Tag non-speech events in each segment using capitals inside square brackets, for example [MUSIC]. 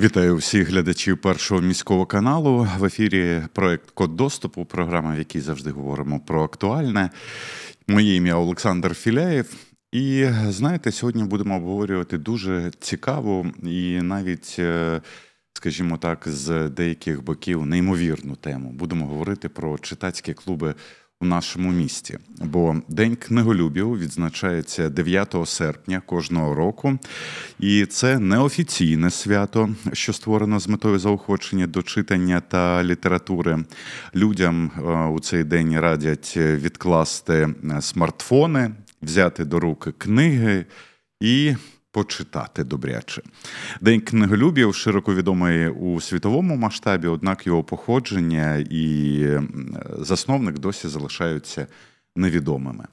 Вітаю всіх глядачів першого міського каналу. В ефірі проект Код доступу, програма, в якій завжди говоримо про актуальне. Моє ім'я Олександр Філяєв. І знаєте, сьогодні будемо обговорювати дуже цікаву і навіть, е, скажімо так, з деяких боків неймовірну тему. Будемо говорити про читацькі клуби у нашому місті, бо День книголюбів відзначається 9 серпня кожного року, і це неофіційне свято, що створено з метою заохочення до читання та літератури. Людям е, у цей день радять відкласти е, смартфони, взяти до рук книги і Почитати добряче. День книголюбів широко відомий у світовому масштабі, однак його походження і засновник досі залишаються невідомими.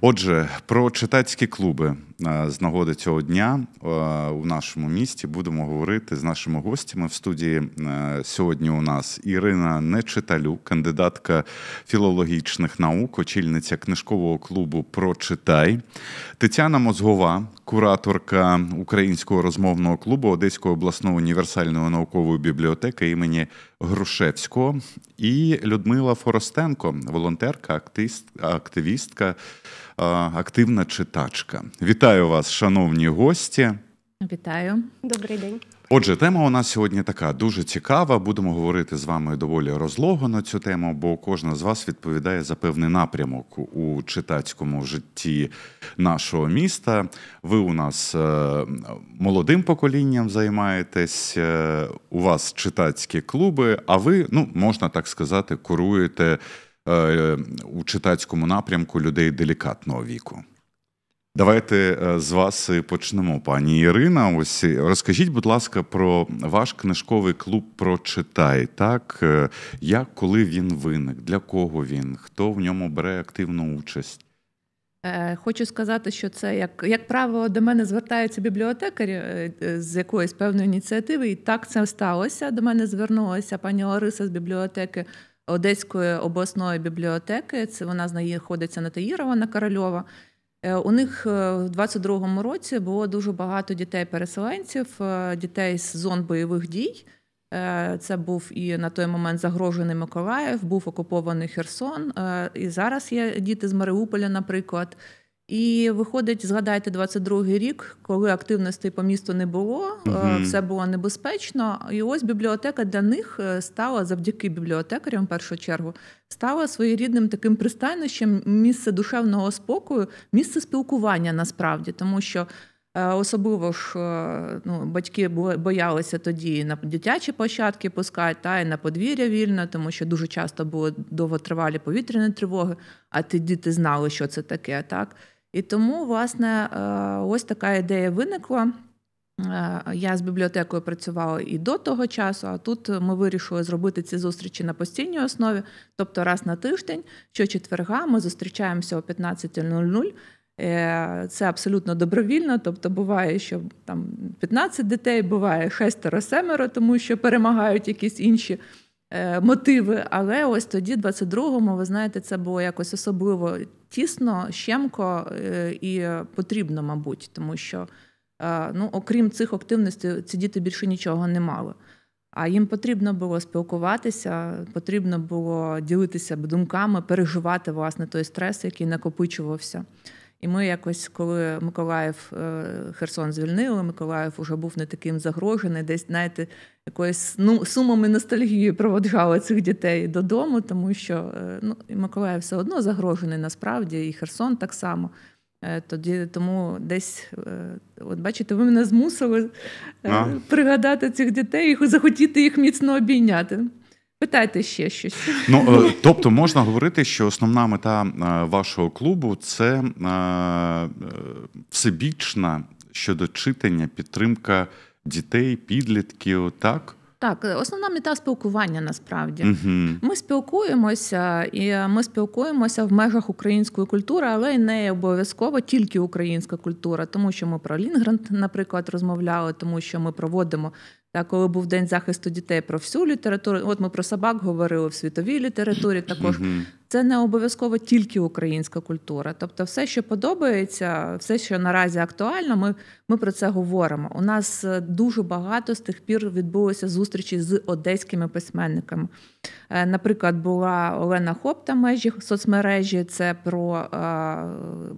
Отже, про читацькі клуби е, з нагоди цього дня е, у нашому місті будемо говорити з нашими гостями в студії е, сьогодні. У нас Ірина Нечиталюк, кандидатка філологічних наук, очільниця книжкового клубу Прочитай, Тетяна Мозгова, кураторка українського розмовного клубу Одеської обласної універсальної наукової бібліотеки імені Грушевського і Людмила Форостенко, волонтерка, активістка, активна читачка. Вітаю вас, шановні гості. Вітаю, добрий день. Отже, тема у нас сьогодні така дуже цікава. Будемо говорити з вами доволі розлого на цю тему, бо кожна з вас відповідає за певний напрямок у читацькому житті нашого міста. Ви у нас е, молодим поколінням займаєтесь, е, у вас читацькі клуби, а ви, ну можна так сказати, куруєте е, у читацькому напрямку людей делікатного віку. Давайте е, з вас почнемо, пані Ірина. Ось е, розкажіть, будь ласка, про ваш книжковий клуб прочитай. Так е, як коли він виник, для кого він, хто в ньому бере активну участь? Хочу сказати, що це як як правило до мене звертаються бібліотекарі з якоїсь певної ініціативи, і так це сталося. До мене звернулася пані Лариса з бібліотеки Одеської обласної бібліотеки. Це вона знаходиться на Таїрова на Корольова. Е, у них е, в 22-му році було дуже багато дітей-переселенців, е, дітей з зон бойових дій. Це був і на той момент загрожений Миколаїв, був окупований Херсон. І зараз є діти з Маріуполя, наприклад. І виходить, згадайте 22-й рік, коли активностей по місту не було, uh все було небезпечно. І ось бібліотека для них е, стала завдяки бібліотекарям, в першу чергу, стала своєрідним таким пристанищем місце душевного спокою, місце спілкування насправді, тому що. Е, особливо ж ну, батьки боялися тоді на дитячі площадки пускати, та й на подвір'я вільно, тому що дуже часто були довготривалі повітряні тривоги, а ті діти знали, що це таке. так. І тому, власне, е, ось така ідея виникла. Е, я з бібліотекою працювала і до того часу, а тут ми вирішили зробити ці зустрічі на постійній основі, тобто раз на тиждень, що четверга, ми зустрічаємося о 15.00. Е, це абсолютно добровільно. Тобто, буває, що там 15 дітей, буває шестеро-семеро, тому що перемагають якісь інші. Е, мотиви. Але ось тоді, 22-му, ви знаєте, це було якось особливо тісно, щемко е, і потрібно, мабуть, тому що е, ну, окрім цих активностей, ці діти більше нічого не мали. А їм потрібно було спілкуватися, потрібно було ділитися думками, переживати власне той стрес, який накопичувався. І ми якось, коли Миколаїв е, Херсон звільнили, Миколаїв уже був не таким загрожений, десь, знаєте, якоюсь ну, сумами ностальгії проводжали цих дітей додому, тому що е, ну, Миколаїв все одно загрожений насправді, і Херсон так само. Е, тоді тому десь, от бачите, ви мене змусили а? пригадати цих дітей і захотіти їх міцно обійняти. Питайте ще щось. Ну е, [LAUGHS] тобто можна говорити, що основна мета е, вашого клубу це е, всебічна щодо читання, підтримка дітей, підлітків, так. Так, основна мета спілкування насправді. uh Ми спілкуємося, і ми спілкуємося в межах української культури, але й не обов'язково тільки українська культура, тому що ми про Лінгранд, наприклад, розмовляли, тому що ми проводимо та коли був день захисту дітей про всю літературу, от ми про собак говорили в світовій літературі, також це не обов'язково тільки українська культура. Тобто, все, що подобається, все, що наразі актуально, ми ми про це говоримо. У нас е, дуже багато з тих пір відбулося зустрічі з одеськими письменниками. Е, наприклад, була Олена Хопта межі соцмережі, це про е,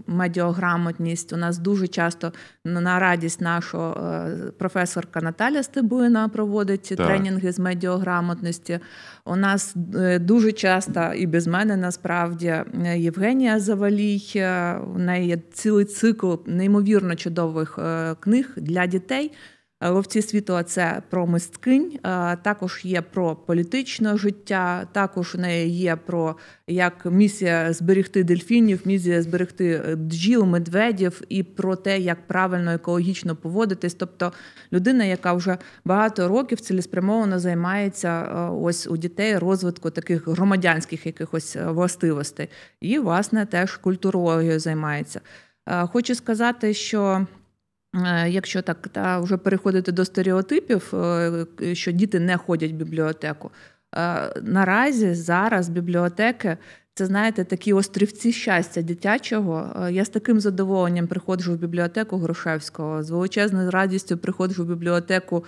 медіаграмотність. У нас дуже часто на радість нашого е, професорка Наталя Стебуїна проводить так. тренінги з медіаграмотності. У нас дуже часто і без мене насправді е, Євгенія Завалій. У е, неї є цілий цикл неймовірно чудових е, книг для дітей. Ловці світла це про мисткинь, також є про політичне життя, також в неї є про як місія зберегти дельфінів, місія зберегти е, бджіл, медведів і про те, як правильно екологічно поводитись. Тобто людина, яка вже багато років цілеспрямовано займається е, ось у дітей розвитку таких громадянських якихось е, властивостей, і власне теж культурологією займається. Хочу сказати, що Е, якщо так та вже переходити до стереотипів, е, е, що діти не ходять в бібліотеку, наразі зараз бібліотеки це знаєте такі острівці щастя дитячого. Я з таким задоволенням приходжу в бібліотеку Грушевського, з величезною радістю приходжу в бібліотеку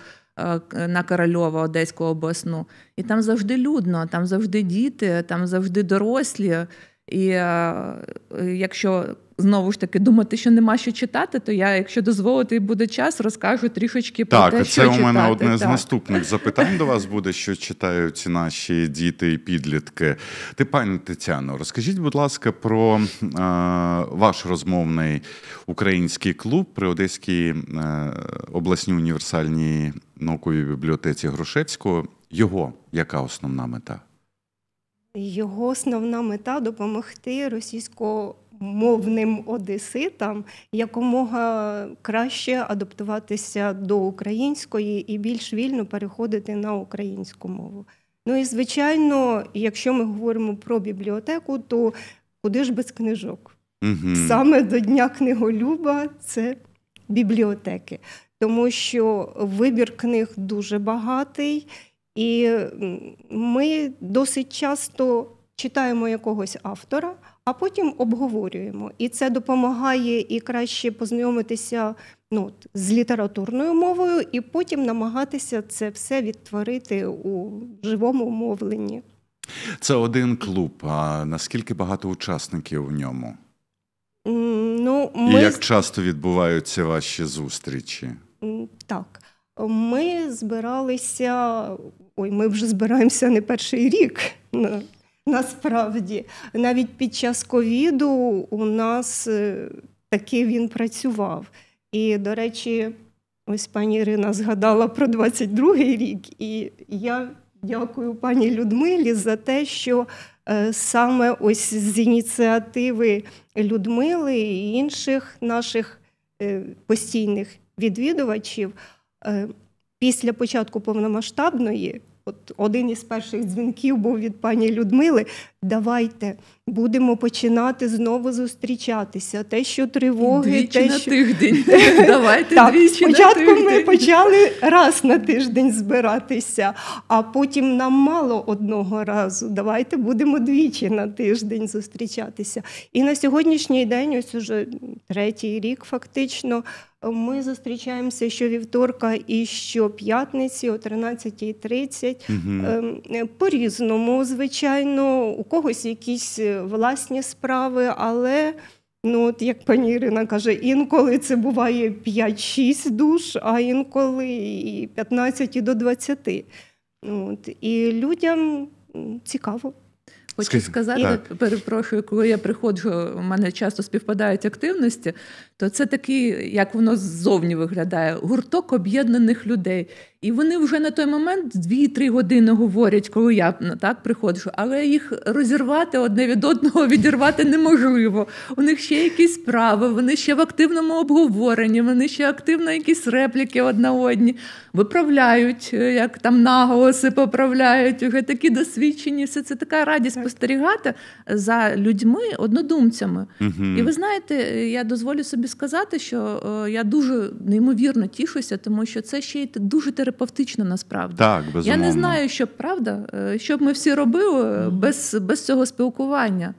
на Корольова Одеську обласну, і там завжди людно, там завжди діти, там завжди дорослі. І е, е, якщо знову ж таки думати, що нема що читати, то я, якщо дозволити, буде час, розкажу трішечки про так, те, що читати. Так, це у мене одне так. з наступних [LAUGHS] запитань до вас буде, що читають наші діти і підлітки. Ти пані Тетяно, розкажіть, будь ласка, про е, ваш розмовний український клуб при Одеській е, обласній універсальній науковій бібліотеці Грушевського. Його яка основна мета? Його основна мета допомогти російськомовним одеситам якомога краще адаптуватися до української і більш вільно переходити на українську мову. Ну і звичайно, якщо ми говоримо про бібліотеку, то куди ж без книжок? Угу. Саме до Дня книголюба це бібліотеки, тому що вибір книг дуже багатий. І ми досить часто читаємо якогось автора, а потім обговорюємо. І це допомагає і краще познайомитися ну, з літературною мовою, і потім намагатися це все відтворити у живому мовленні. Це один клуб. А наскільки багато учасників в ньому? Ну, ми... І як часто відбуваються ваші зустрічі? Так. Ми збиралися, ой, ми вже збираємося не перший рік. Насправді, навіть під час ковіду у нас е, таки він працював. І, до речі, ось пані Ірина згадала про 22-й рік, і я дякую пані Людмилі за те, що е, саме ось з ініціативи Людмили і інших наших е, постійних відвідувачів. Е, після початку повномасштабної, от один із перших дзвінків був від пані Людмили, Давайте будемо починати знову зустрічатися. Те, що тривоги, двічі те, на що... тиждень. [LAUGHS] Давайте так, двічі спочатку на тиждень. ми почали раз на тиждень збиратися, а потім нам мало одного разу. Давайте будемо двічі на тиждень зустрічатися. І на сьогоднішній день, ось уже третій рік, фактично, ми зустрічаємося щовівторка і щоп'ятниці о 13.30. Угу. По різному, звичайно, у когось якісь е, власні справи, але. Ну, от як пані Ірина каже, інколи це буває 5-6 душ, а інколи і 15 і до 20. Ну, от, І людям цікаво. Хочу сказати, так. перепрошую, коли я приходжу, у мене часто співпадають активності то це такий, як воно ззовні виглядає, гурток об'єднаних людей. І вони вже на той момент 2-3 години говорять, коли я ну, так приходжу, але їх розірвати одне від одного [LAUGHS] відірвати неможливо. У них ще якісь справи, вони ще в активному обговоренні, вони ще активно якісь репліки одна одні виправляють, е, як там наголоси поправляють, вже такі досвідчені. Все це така радість так. спостерігати за людьми, однодумцями. Угу. І ви знаєте, я дозволю собі сказати, що е, я дуже неймовірно тішуся, тому що це ще й дуже терапевтично насправді. Так, безумовно. Я не знаю, що правда, е, що б ми всі робили е, без, без цього спілкування.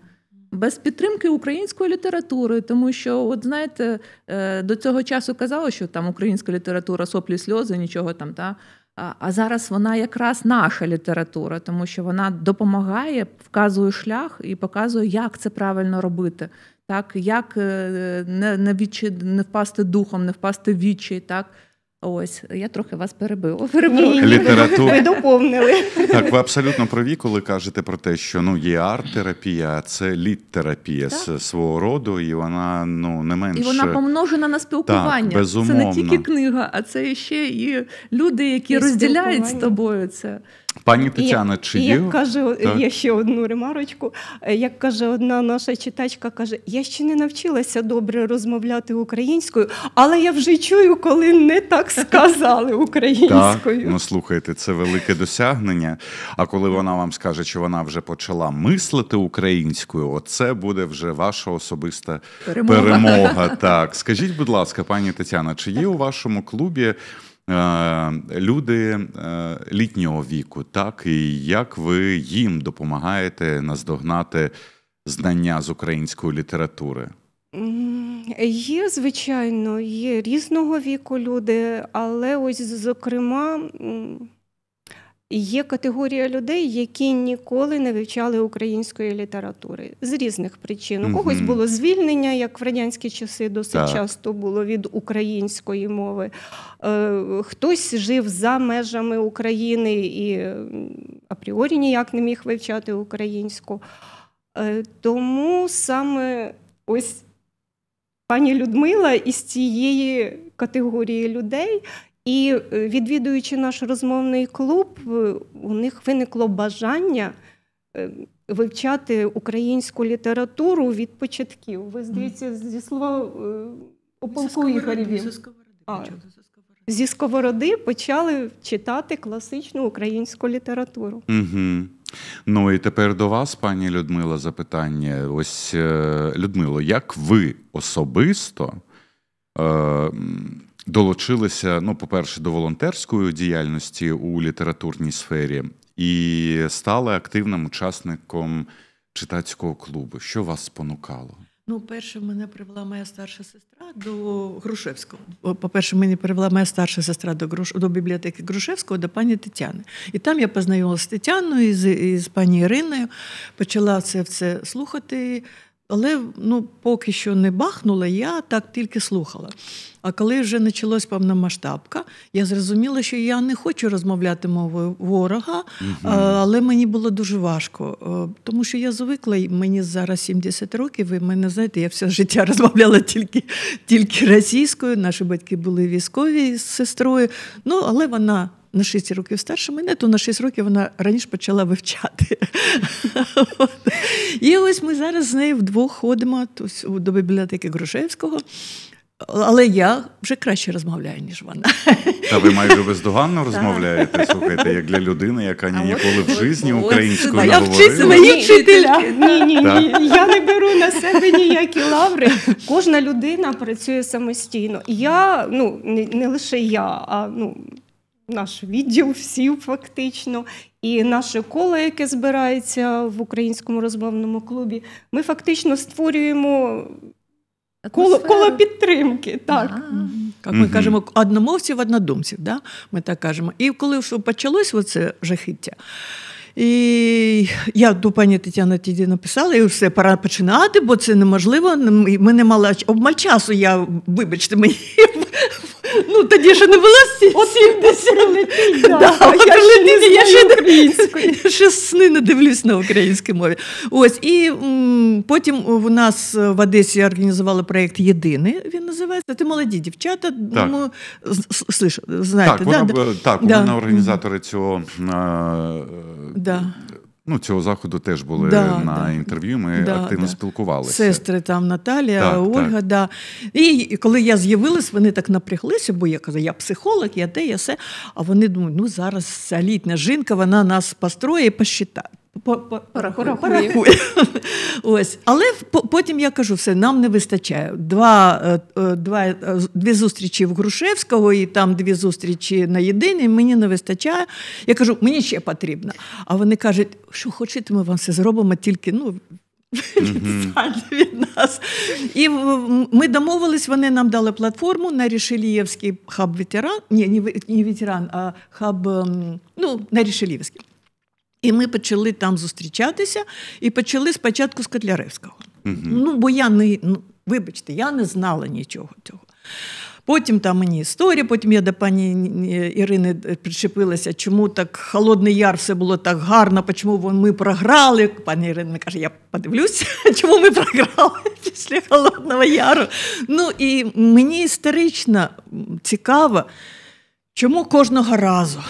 Без підтримки української літератури, тому що, от знаєте, до цього часу казали, що там українська література соплі сльози, нічого там. Та? А зараз вона якраз наша література, тому що вона допомагає, вказує шлях і показує, як це правильно робити так як е, не не, відчі, не впасти духом, не впасти вічі, так. Ось я трохи вас перебила. Літератур... Ви доповнили. Так, ви абсолютно праві, коли кажете про те, що ну є арт-терапія, це літ-терапія з свого роду, і вона ну не менше... І вона помножена на спілкування. Так, безумовно. Це не тільки книга, а це ще і люди, які і розділяють з тобою це. Пані Тетяна, чи є? Як каже, так. я ще одну ремарочку. Е, як каже одна наша читачка, каже: я ще не навчилася добре розмовляти українською, але я вже чую, коли не так [LAUGHS] сказали українською. Так, Ну слухайте, це велике досягнення. А коли вона вам скаже, чи вона вже почала мислити українською, оце буде вже ваша особиста перемога. перемога. [LAUGHS] Так, скажіть, будь ласка, пані Тетяна, чи є у вашому клубі? Е, люди е, літнього віку, так і як ви їм допомагаєте наздогнати знання з української літератури? Є, звичайно, є різного віку люди, але ось зокрема. Є категорія людей, які ніколи не вивчали української літератури з різних причин. У когось було звільнення, як в радянські часи, досить так. часто було від української мови. Е, хтось жив за межами України і апріорі ніяк не міг вивчати українську. Е, тому саме ось пані Людмила із цієї категорії людей. І е, відвідуючи наш розмовний клуб, е, у них виникло бажання е, вивчати українську літературу від початків. Ви здається, зі слова о полку Зі сковороди почали читати класичну українську літературу. Угу. Ну і тепер до вас, пані Людмила, запитання. Ось Людмило, як ви особисто долучилися, ну, по-перше, до волонтерської діяльності у літературній сфері і стали активним учасником читацького клубу. Що вас спонукало? Ну, перше, мене привела моя старша сестра до Грушевського. По-перше, мені привела моя старша сестра до Груш... до бібліотеки Грушевського, до пані Тетяни. І там я познайомилася з Тетяною і з, і з пані Іриною. Почала це все слухати, але ну, поки що не бахнула, я так тільки слухала. А коли вже почалась повномасштабка, я зрозуміла, що я не хочу розмовляти мовою ворога, але мені було дуже важко, е, тому що я звикла, мені зараз 70 років, і мене знаєте, я все життя [LAUGHS] розмовляла тільки тільки російською. Наші батьки були військові з сестрою. Ну але вона на 6 років старше мене, то на 6 років вона раніше почала вивчати. І ось ми зараз з нею вдвох ходимо до бібліотеки Грушевського. Але я вже краще розмовляю, ніж вона. Та ви майже бездоганно розмовляєте, слухайте, як для людини, яка ніколи в житті українською не говорила. Я вчителя. Ні, ні, ні. Я не беру на себе ніякі лаври. Кожна людина працює самостійно. Я, ну, не лише я, а ну, наш відділ всім фактично, і наше коло, яке збирається в українському розмовному клубі, ми фактично створюємо коло, коло підтримки. так. Як ми кажемо, одномовців, однодумців, да? ми так кажемо. І коли почалось оце жахіття, і я до пані Тетяни тоді написала, і все, пора починати, бо це неможливо. Ми не мали обмаль часу. Я вибачте мені Ну, тоді ще не було [LAUGHS] 70. Я ще сни не дивлюсь на українській мові. Ось, І потім у нас е, в Одесі організували проєкт Єдиний. Він називається. Ти молоді дівчата. Ну, знаєте, Так, вона організатори цього е, Ну, цього заходу теж були да, на да, інтерв'ю. Ми да, активно спілкувалися. Сестри там Наталія, так, Ольга, так. да. І коли я з'явилась, вони так напряглися, бо я казала, я психолог, я те, я все. А вони думають, ну зараз ця літня жінка, вона нас построє і посчитає. Порахує. [LAUGHS] Ось. Але потім я кажу, все, нам не вистачає. Два, е, е, два, е, Дві зустрічі в Грушевського і там дві зустрічі на єдиний, мені не вистачає. Я кажу, мені ще потрібно. А вони кажуть, що хочете, ми вам все зробимо, тільки ну, mm-hmm. [LAUGHS] від нас. І ми домовились, вони нам дали платформу на Рішелієвський хаб ветеран. Ні, не ветеран, а хаб ем, ну, на Рішелієвський. І ми почали там зустрічатися і почали спочатку з Котляревського. Угу. Ну, бо я не ну, вибачте, я не знала нічого цього. Потім там мені історія, потім я до пані Ірини е, причепилася, чому так Холодний Яр все було так гарно, чому ми програли. Пані Ірина каже, я подивлюся, [LAUGHS] чому ми програли після Холодного Яру. Ну і мені історично цікаво, чому кожного разу,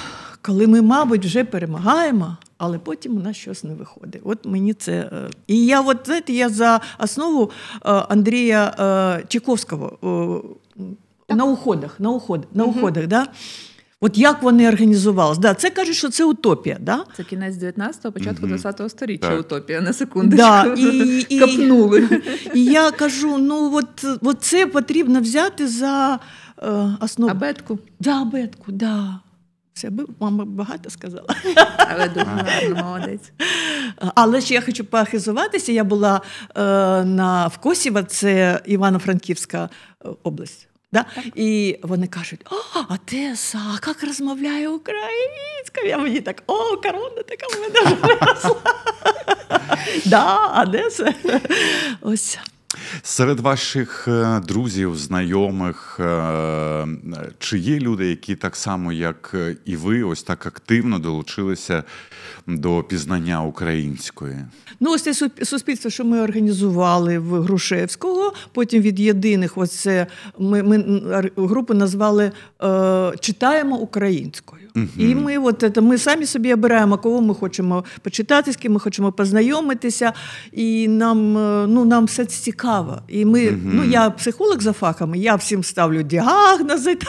коли ми, мабуть, вже перемагаємо, але потім у нас щось не виходить. От мені це е, і я, от знаєте, я за основу е, Андрія е, Чайковського на уходах, на уходах, на уходах, да. От як вони організувалися? Да, це кажуть, що це утопія. Да? Це кінець 19-го, початку 20-го століття утопія на секундочку. Да, [LAUGHS] і, і, Капнули. [LAUGHS] І я кажу: ну от, от це потрібно взяти за е, основу. Абетку. Да, абетку, да. Все, мама багато сказала. Але дуже молодець. [LAUGHS] Але ще я хочу поахизуватися. Я була е, на Вкосіва, це Івано-Франківська е, область. Да? І вони кажуть: О, Одеса, а як розмовляє українською? Я мені так, о, корона така в мене виросла. [LAUGHS] Да, Одеса. Ось Серед ваших е, друзів, знайомих, е, чи є люди, які так само, як е, і ви, ось так активно долучилися до пізнання української? Ну, ось це суспільство, що ми організували в Грушевського. Потім від єдиних, ось це ми ми групу назвали Читаємо українською. Угу. І ми, от це, ми самі собі обираємо, кого ми хочемо почитати, з ким ми хочемо познайомитися. І нам е, ну, нам все це цікаво. І ми, угу. ну я психолог за фахами, я всім ставлю діагнози [LAUGHS] та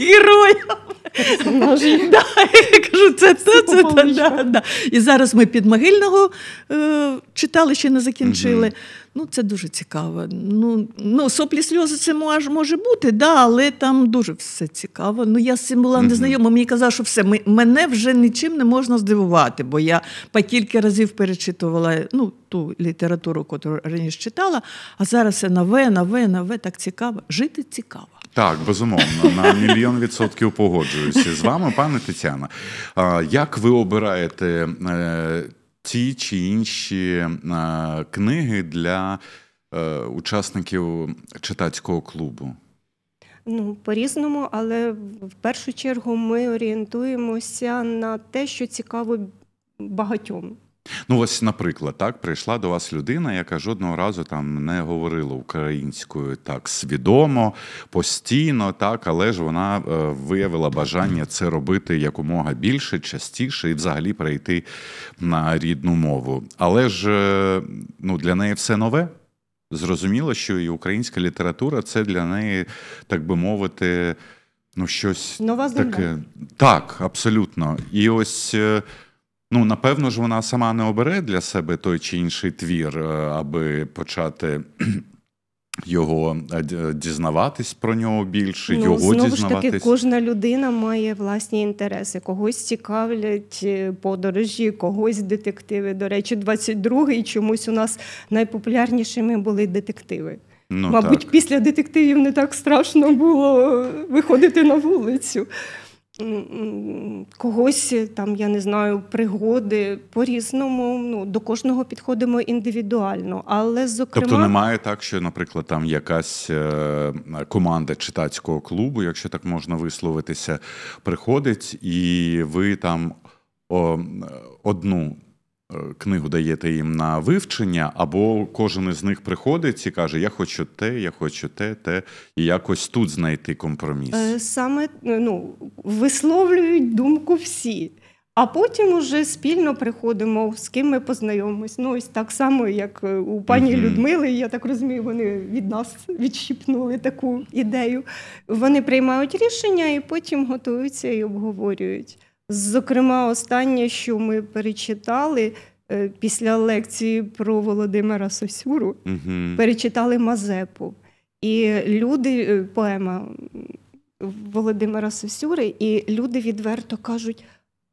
героям. [LAUGHS] Да, я кажу, це це, це, та, І зараз ми під Могильного е, читали, ще не закінчили. Ну, це дуже цікаво. Ну, ну соплі сльози це може, може бути, да, але там дуже все цікаво. Ну, я з цим була незнайома. Мені казав, що все, ми, мене вже нічим не можна здивувати, бо я по кілька разів перечитувала ну, ту літературу, яку раніше читала, а зараз все нове, нове, нове, так цікаво. Жити цікаво. Так, безумовно, на [LAUGHS] мільйон відсотків погоджуюся з вами, пане Тетяна. Як ви обираєте е, ті чи інші книги для е, учасників читацького клубу? Ну, по-різному, але в першу чергу ми орієнтуємося на те, що цікаво багатьом. Ну, ось, наприклад, так прийшла до вас людина, яка жодного разу там не говорила українською так свідомо, постійно, так, але ж вона е, виявила бажання це робити якомога більше, частіше і взагалі перейти на рідну мову. Але ж е, ну, для неї все нове. Зрозуміло, що і українська література це для неї, так би мовити, ну щось Нова таке. Так, абсолютно. І ось. Е, Ну, напевно ж, вона сама не обере для себе той чи інший твір, е, аби почати [CLEARS THROAT] його е, е, дізнаватись про нього більше, ну, його знову дізнаватись. ж таки, кожна людина має власні інтереси. Когось цікавлять подорожі, когось детективи. До речі, 22-й чомусь у нас найпопулярнішими були детективи. Ну, Мабуть, так. після детективів не так страшно було виходити на вулицю когось, там, я не знаю, пригоди по-різному. Ну, До кожного підходимо індивідуально. але зокрема... Тобто немає так, що, наприклад, там якась е, команда читацького клубу, якщо так можна висловитися, приходить, і ви там. Одну Е, книгу даєте їм на вивчення, або кожен із них приходить і каже: Я хочу те, я хочу те, те, і якось тут знайти компроміс. Е, саме е, ну, висловлюють думку всі. А потім уже спільно приходимо, з ким ми познайомимось. Ну ось так само, як у пані Людмили. Я так розумію, вони від нас відщіпнули таку ідею. Вони приймають рішення і потім готуються і обговорюють. Зокрема, останнє, що ми перечитали е, після лекції про Володимира Сосюру, угу. перечитали Мазепу. І люди, е, поема Володимира Сосюри, і люди відверто кажуть: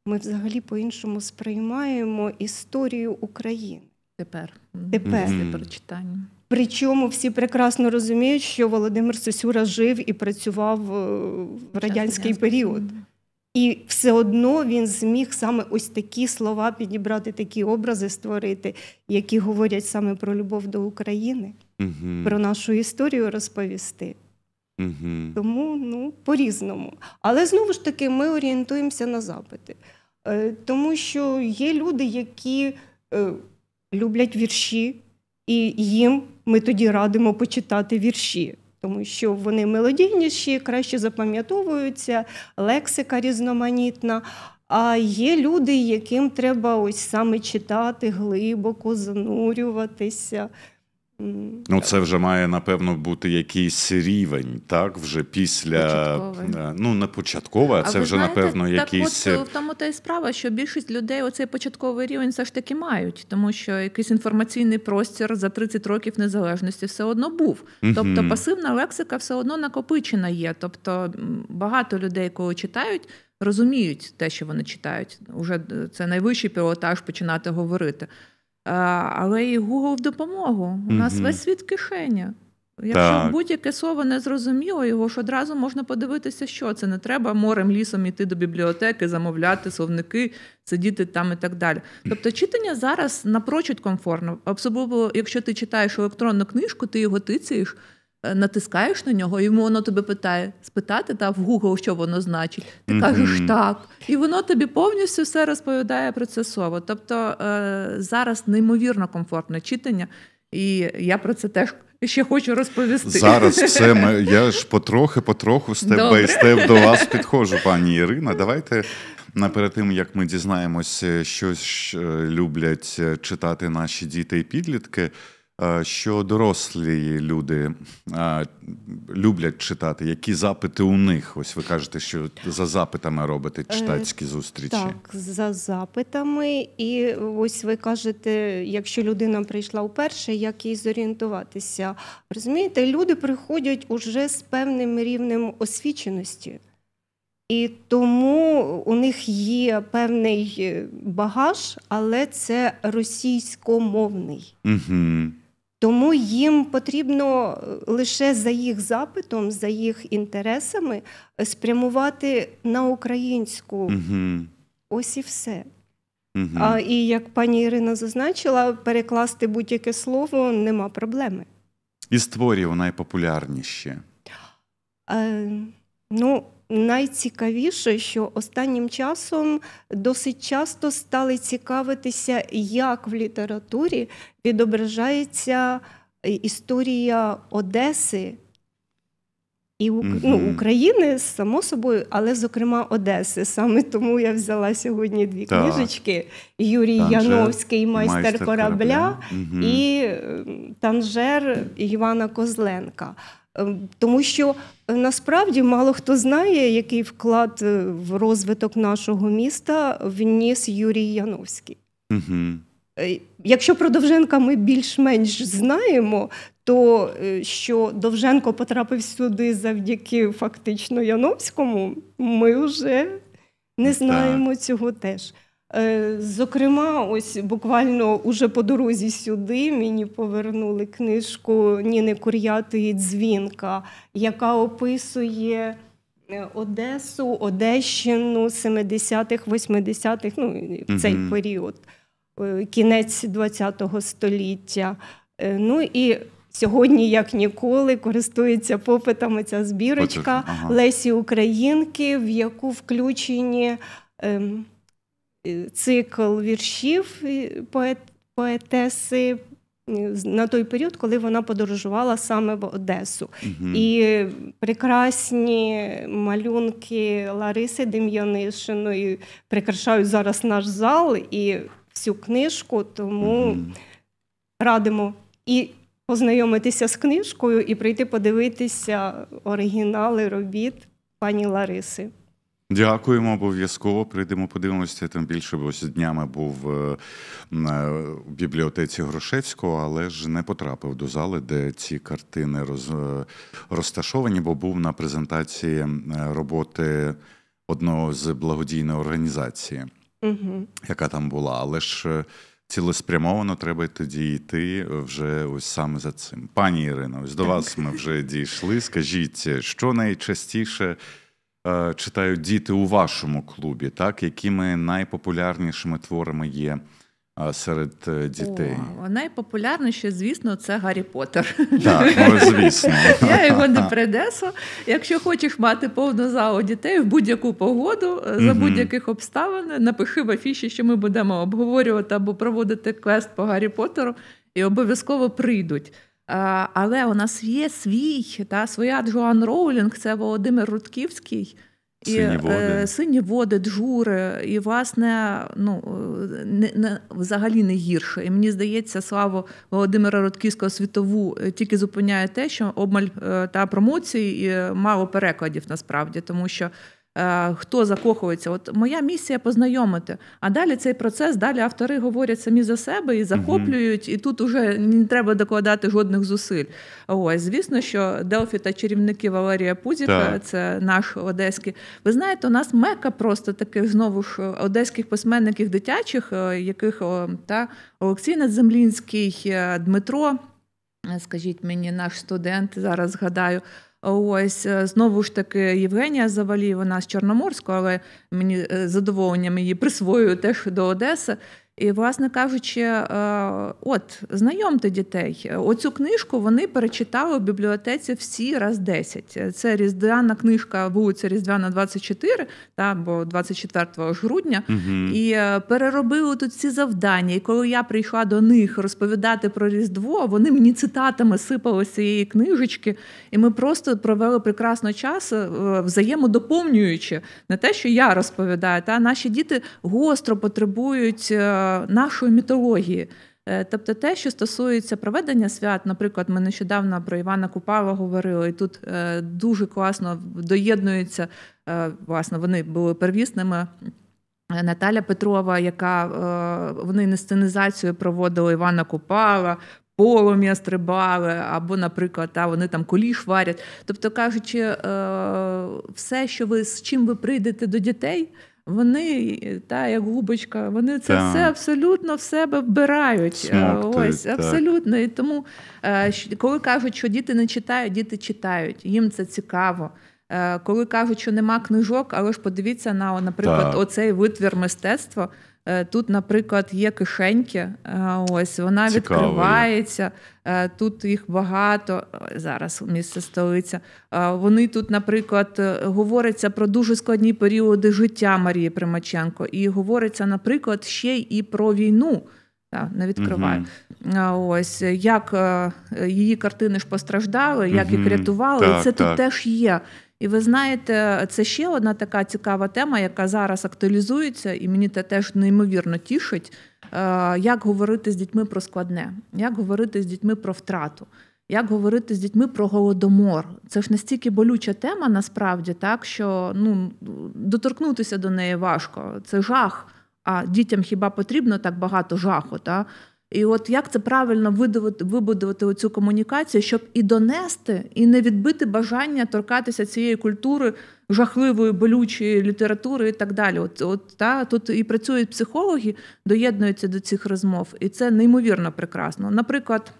ми взагалі по-іншому сприймаємо історію України. Тепер Тепер. mm прочитання. Причому всі прекрасно розуміють, що Володимир Сосюра жив і працював е, в радянський період. І все одно він зміг саме ось такі слова підібрати, такі образи створити, які говорять саме про любов до України, угу. про нашу історію розповісти. Угу. Тому ну, по-різному. Але знову ж таки ми орієнтуємося на запити, е, тому що є люди, які е, люблять вірші, і їм ми тоді радимо почитати вірші тому що вони мелодійніші, краще запам'ятовуються, лексика різноманітна. А є люди, яким треба ось саме читати глибоко, занурюватися. Ну, це вже має напевно бути якийсь рівень, так вже після початковий. Е, ну не початкова, а це вже знаєте, напевно якийсь от, е, е, в тому та й справа, що більшість людей оцей початковий рівень все ж таки мають, тому що якийсь інформаційний простір за 30 років незалежності все одно був. Тобто пасивна лексика все одно накопичена є. Тобто багато людей, коли читають. Розуміють те, що вони читають, уже це найвищий пілотаж починати говорити. Е, але і Google в допомогу. У нас mm-hmm. весь світ кишеня. Якщо так. будь-яке слово не зрозуміло, його ж одразу можна подивитися, що це не треба морем лісом іти до бібліотеки, замовляти словники, сидіти там і так далі. Тобто, читання зараз напрочуд комфортно, особливо, якщо ти читаєш електронну книжку, ти його тицяєш. Е, натискаєш на нього, йому воно тебе питає спитати та в Google, що воно значить. Ти mm-hmm. кажеш так, і воно тобі повністю все розповідає про це слово. Тобто е, зараз неймовірно комфортне читання, і я про це теж. Ще хочу розповісти зараз. [LAUGHS] Все ми я ж потрохи, потроху степ степ до вас підходжу, пані Ірина. Давайте перед тим як ми дізнаємось, е, що люблять читати наші діти і підлітки. Е, що дорослі люди е, люблять читати, які запити у них? Ось ви кажете, що за запитами робите е, читацькі зустрічі. Так, за запитами. І ось ви кажете, якщо людина прийшла вперше, як їй зорієнтуватися? Розумієте, люди приходять уже з певним рівнем освіченості. І тому у них є певний багаж, але це російськомовний. Угу. Тому їм потрібно е, лише за їх запитом, за їх інтересами е, спрямувати на українську. Угу. Ось і все. Угу. А, І як пані Ірина зазначила, перекласти будь-яке слово нема проблеми. І створює найпопулярніші. Е, ну, найцікавіше, що останнім часом досить часто стали цікавитися, як в літературі відображається е, історія Одеси. І ну, України само собою, але зокрема Одеси. Саме тому я взяла сьогодні дві так. книжечки: Юрій Танжер, Яновський, майстер, майстер корабля, корабля. Угу. і ем, Танжер Івана Козленка. Ем, тому що е, насправді мало хто знає, який вклад е, в розвиток нашого міста вніс Юрій Яновський. Угу. Якщо про Довженка ми більш-менш знаємо, то що Довженко потрапив сюди завдяки фактично Яновському, ми вже не знаємо так. цього теж. Е, зокрема, ось буквально уже по дорозі сюди мені повернули книжку Ніни Кур'ятої Дзвінка, яка описує е, Одесу, Одещину 70-х, 80-х, ну цей mm період, е, кінець ХХ століття. Ну і Сьогодні, як ніколи, користується попитами ця збірочка Оце, ага. Лесі Українки, в яку включені ем, Е, цикл віршів поет, поетеси. Е, на той період, коли вона подорожувала саме в Одесу. Угу. І прекрасні малюнки Лариси Дем'янишиної прикрашають зараз наш зал і всю книжку, тому угу. радимо і познайомитися з книжкою, і прийти подивитися оригінали робіт пані Лариси. Дякуємо, обов'язково прийдемо, подивимося. Тим більше бо днями був е, е, в бібліотеці Грошевського, але ж не потрапив до зали, де ці картини роз... Е, розташовані, бо був на презентації роботи одного з благодійної організації, угу. яка там була. Але ж цілеспрямовано треба тоді йти вже ось саме за цим. Пані Ірино, ось до так. вас ми вже дійшли. Скажіть, що найчастіше. Е, читають діти у вашому клубі, так якими найпопулярнішими творами є? Е, серед е, дітей О, найпопулярніше, звісно, це Гаррі Поттер. Так, ну, звісно. [LAUGHS] Я його не принесу. Якщо хочеш мати повну залу дітей в будь-яку погоду за будь-яких обставин, напиши в афіші, що ми будемо обговорювати або проводити квест по Гаррі Поттеру, і обов'язково прийдуть. Е, але у нас є свій та своя Джоан Роулінг, це Володимир Рудківський. сині е, води, сині води, джури, і власне ну не, не взагалі не гірше. І мені здається, славу Володимира Рудківського світову е, тільки зупиняє те, що обмаль та промоції і мало перекладів насправді, тому що Е, хто закохується. От моя місія познайомити. А далі цей процес, далі автори говорять самі за себе і захоплюють, і тут вже не треба докладати жодних зусиль. Ось, звісно, що Делфі та чарівники Валерія Пузіка, так. це наш одеський. Ви знаєте, у нас мека просто таких знову ж одеських письменників дитячих, е, яких та Олексій Надземлінський, е, Дмитро. Скажіть мені, наш студент зараз згадаю. Ось е, знову ж таки Євгенія Завалій, вона з Чорноморського, але мені е, задоволенням її присвоюю теж до Одеси. І, власне кажучи, е, от знайомте дітей. Оцю книжку вони перечитали в бібліотеці всі раз 10. Це різдвяна книжка вулиця Різдвяна, 24, та бо 24 грудня. Угу. І е, переробили тут ці завдання. І коли я прийшла до них розповідати про Різдво, вони мені цитатами сипали з цієї книжечки, і ми просто провели прекрасно час, е, взаємодоповнюючи не те, що я розповідаю, та наші діти гостро потребують нашої мітології. Е, тобто те, що стосується проведення свят, наприклад, ми нещодавно про Івана Купала говорили, і тут е, дуже класно доєднуються, е, власне, вони були первісними. Наталя Петрова, яка вони на сценізацію проводили Івана Купала, полум'я стрибали, або, наприклад, та вони там куліш варять. Тобто, кажучи, все, що ви з чим ви прийдете до дітей. Вони та як губочка, вони це так. все абсолютно в себе вбирають. Смоктують, е, Ось абсолютно. Так. І тому е, коли кажуть, що діти не читають, діти читають. Їм це цікаво. Е, коли кажуть, що нема книжок, але ж подивіться на, наприклад, так. оцей витвір мистецтва. Е, тут, наприклад, є кишеньки, е, ось вона Цікаво. відкривається, е, тут їх багато. Зараз місце столиця. Вони тут, наприклад, говориться про дуже складні періоди життя Марії Примаченко, і говориться, наприклад, ще й про війну. Та, не відкриваю. Угу. Ось як її картини ж постраждали, як угу. їх рятували. Так, і це так. тут теж є. І ви знаєте, це ще одна така цікава тема, яка зараз актуалізується, і мені це теж неймовірно тішить. Е, як говорити з дітьми про складне, як говорити з дітьми про втрату, як говорити з дітьми про голодомор? Це ж настільки болюча тема, насправді, так що ну доторкнутися до неї важко. Це жах. А дітям хіба потрібно так багато жаху? Та? І от як це правильно видавати, вибудувати оцю комунікацію, щоб і донести, і не відбити бажання торкатися цієї культури жахливої, болючої літератури і так далі. От от та тут і працюють психологи, доєднуються до цих розмов, і це неймовірно прекрасно. Наприклад.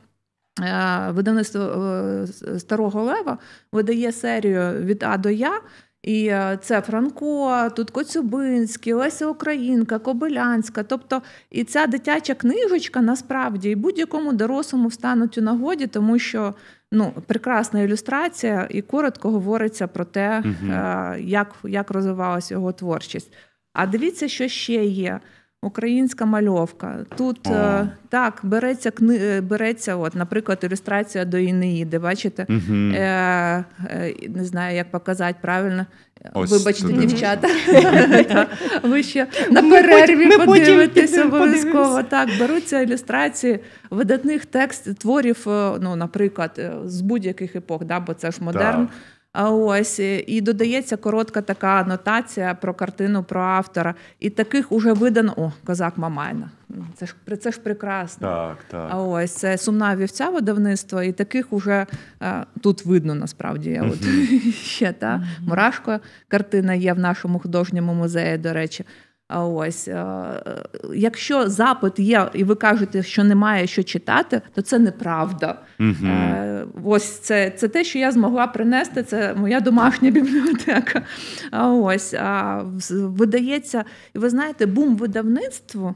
Е, видавництво е, старого лева видає серію від А до Я, і е, це Франко, тут Коцюбинський, Леся Українка, Кобилянська. Тобто і ця дитяча книжечка насправді і будь-якому дорослому встануть у нагоді, тому що ну, прекрасна ілюстрація і коротко говориться про те, угу. як, як розвивалася його творчість. А дивіться, що ще є. Українська мальовка. Тут О. Е, так береться кни... Е, береться, от, наприклад, ілюстрація до Інеїди. Бачите, угу. е, е, не знаю, як показати правильно. Ось Вибачте, дівчата. [LAUGHS] Ви ще ну, на перерві подивитесь обов'язково. Так, беруться ілюстрації видатних текст творів, е, ну, наприклад, з будь-яких епох, бо це ж модерн. А ось е, і додається коротка така анотація про картину про автора. І таких уже видано о козак Мамайна. Це ж це ж прекрасно. Так, так. А ось це сумна вівця видавництва, і таких уже а, е, тут видно насправді. Я от [LAUGHS] ще та мурашко картина є в нашому художньому музеї. До речі, Ось е, якщо запит є, і ви кажете, що немає що читати, то це неправда. Угу. Ось це це те, що я змогла принести. Це моя домашня бібліотека. Ось видається, і ви знаєте, бум видавництву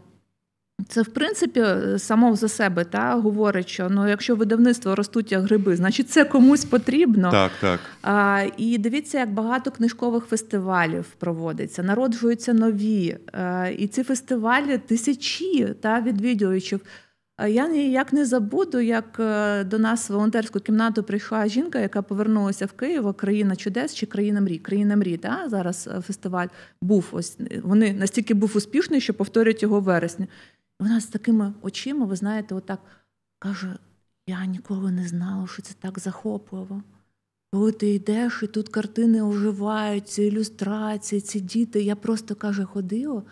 це в принципі е, само за себе та говорить, що ну якщо видавництво ростуть як гриби, значить це комусь потрібно. Так, так. А, І дивіться, як багато книжкових фестивалів проводиться, народжуються нові. А, е, І ці фестивалі тисячі та відвідувачів. Я ніяк не забуду, як е, до нас в волонтерську кімнату прийшла жінка, яка повернулася в Київ, країна чудес чи країна мрій. Країна мрій, та зараз фестиваль був. Ось вони настільки був успішний, що повторюють його вересня. Вона з такими очима, ви знаєте, отак каже: я ніколи не знала, що це так захопливо. Коли ти йдеш, і тут картини оживають, ці ілюстрації, ці діти. Я просто каже, ходила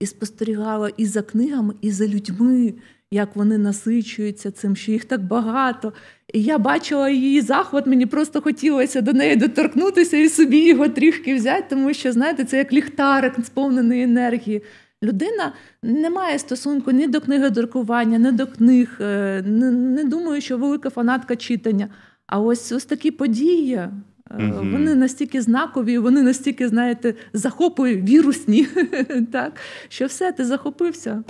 і спостерігала і за книгами, і за людьми, як вони насичуються цим, що їх так багато. І я бачила її захват, мені просто хотілося до неї доторкнутися і собі його трішки взяти, тому що, знаєте, це як ліхтарик сповнений енергії. Людина не має стосунку ні до книгодрукування, ні до книг, е, не думаю, що велика фанатка читання. А ось ось такі події. Mm-hmm. Вони настільки знакові, вони настільки, знаєте, захопують вірусні, [LAUGHS] так що все, ти захопився,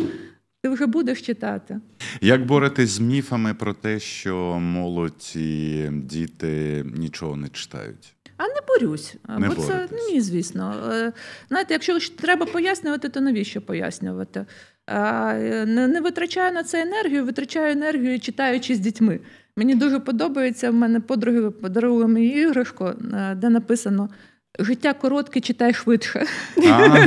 ти вже будеш читати. Як боротись з міфами про те, що молодь і діти нічого не читають? А не борюсь, не бо боритесь. це ні, звісно. Е, знаєте, якщо треба пояснювати, то навіщо пояснювати? Е, не, витрачаю на це енергію, витрачаю енергію, читаючи з дітьми. Мені дуже подобається. В мене подруги подарували мені іграшку, е, де написано. Життя коротке, читай швидше. [LAUGHS]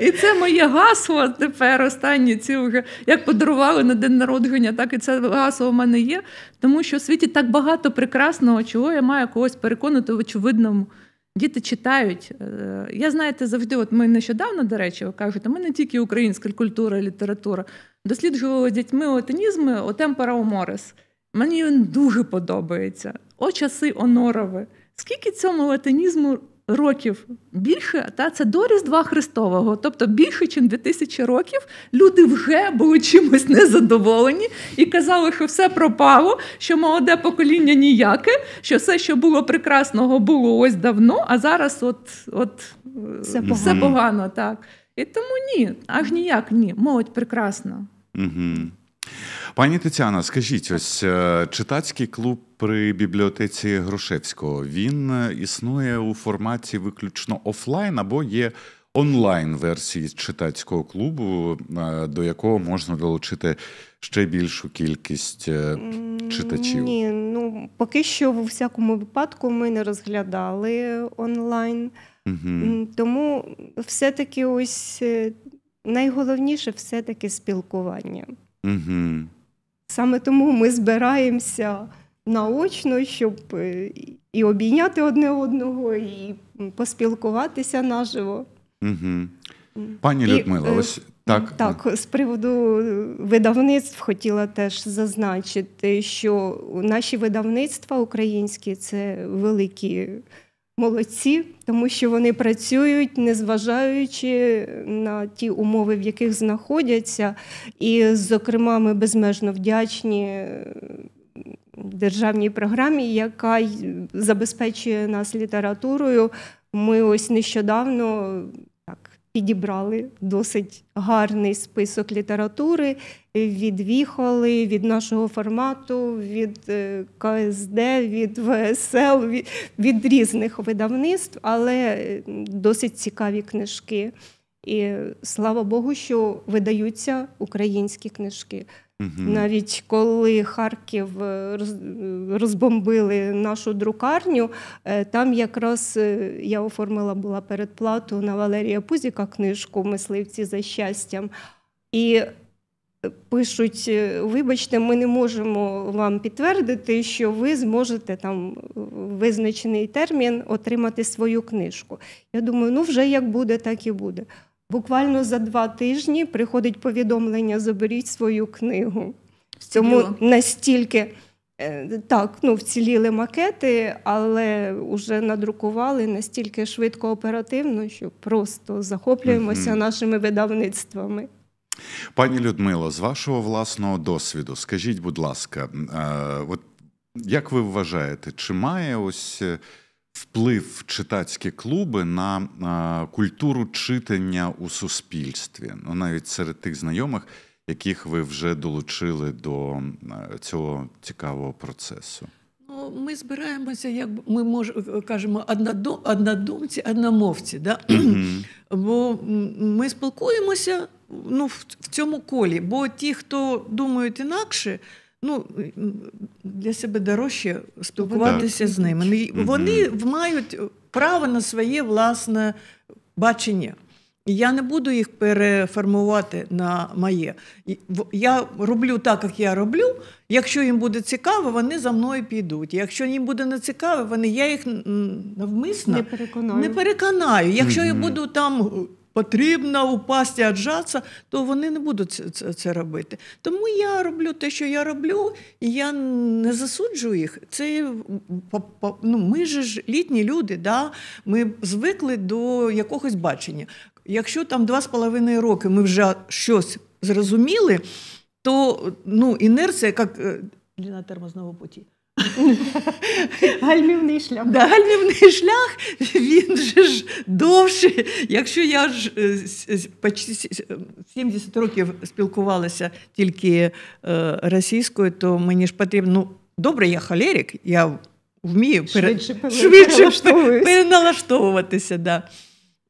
І це моє гасло тепер останні ці вже як подарували на день народження, так і це гасло в мене є. Тому що в світі так багато прекрасного, чого я маю когось переконати в очевидному. Діти читають. Е, я знаєте, завжди, от ми нещодавно, до речі, ви кажете, ми не тільки українська культура, література, досліджували дітьми отенізми о темпера Оморес. Мені він дуже подобається. О часи Онорове. Скільки цьому латинізму років більше, та це до Різдва Христового, тобто більше, ніж 2000 років, люди вже були чимось незадоволені і казали, що все пропало, що молоде покоління ніяке, що все, що було прекрасного, було ось давно, а зараз от, от все е, погано. Все погано так. І тому ні, аж ніяк ні. Молодь прекрасна. Угу. Пані Тетяна, скажіть, ось е, читацький клуб при бібліотеці Грушевського він е, існує у форматі виключно офлайн або є онлайн версії читацького клубу, е, до якого можна долучити ще більшу кількість читачів? Ні, ну поки що в всякому випадку ми не розглядали онлайн, угу. тому все-таки ось найголовніше все-таки спілкування. Угу. Саме тому ми збираємося наочно, щоб е, і обійняти одне одного, і поспілкуватися наживо. Угу. Пані Людмила, е, ось так. Так, з приводу видавництв хотіла теж зазначити, що наші видавництва українські це великі молодці, тому що вони працюють, незважаючи на ті умови, в яких знаходяться, і, зокрема, ми безмежно вдячні. Державній програмі, яка забезпечує нас літературою, ми ось нещодавно так підібрали досить гарний список літератури, від від нашого формату, від е, КСД, від ВСЛ, від, від різних видавництв, але е, досить цікаві книжки. І слава Богу, що видаються українські книжки. Угу. Навіть коли Харків е, розбомбили нашу друкарню, там якраз я оформила була передплату на Валерія Пузіка книжку Мисливці за щастям. І пишуть: е, вибачте, ми не можемо вам підтвердити, що ви зможете там визначений термін отримати свою книжку. Я думаю, ну вже як буде, так і буде. Буквально за два тижні приходить повідомлення: заберіть свою книгу. Вціліло. Тому настільки е, так, ну вціліли макети, але вже надрукували настільки швидко оперативно, що просто захоплюємося нашими видавництвами. Пані Людмило, з вашого власного досвіду, скажіть, будь ласка, е, от як ви вважаєте, чи має ось е, вплив читацькі клуби на е, культуру читання у суспільстві? Ну, навіть серед тих знайомих, яких ви вже долучили до цього цікавого процесу? ми збираємося, як ми мож, е, е, кажемо, однодум, однодумці, одномовці. Да? Бо ми спілкуємося ну, в, в цьому колі, бо ті, хто думають інакше, ну, для себе дорожче спілкуватися mm з ними. Ну, вони мають право на своє власне бачення. Я не буду їх переформувати на моє. Я роблю так, як я роблю. Якщо їм буде цікаво, вони за мною підуть. Якщо їм буде не цікаво, вони я їх навмисно не переконаю. Не переконаю. Якщо я буду там е, потрібно упасти, аджатися, то вони не будуть це, це робити. Тому я роблю те, що я роблю, і я не засуджую їх. Це е, ну, ми ж літні люди, да? ми звикли до якогось бачення. Якщо там два з половиною роки ми вже щось зрозуміли, то ну, інерція, як е, Ліна термо знову поті. [LAUGHS] Гальмівний шлях. Да, Гальмівний шлях він же ж довший. Якщо я ж е, почти 70 років спілкувалася тільки е, російською, то мені ж потрібно ну, добре, я холерик, я вмію пере... швидше [LAUGHS] переналаштовуватися. Да.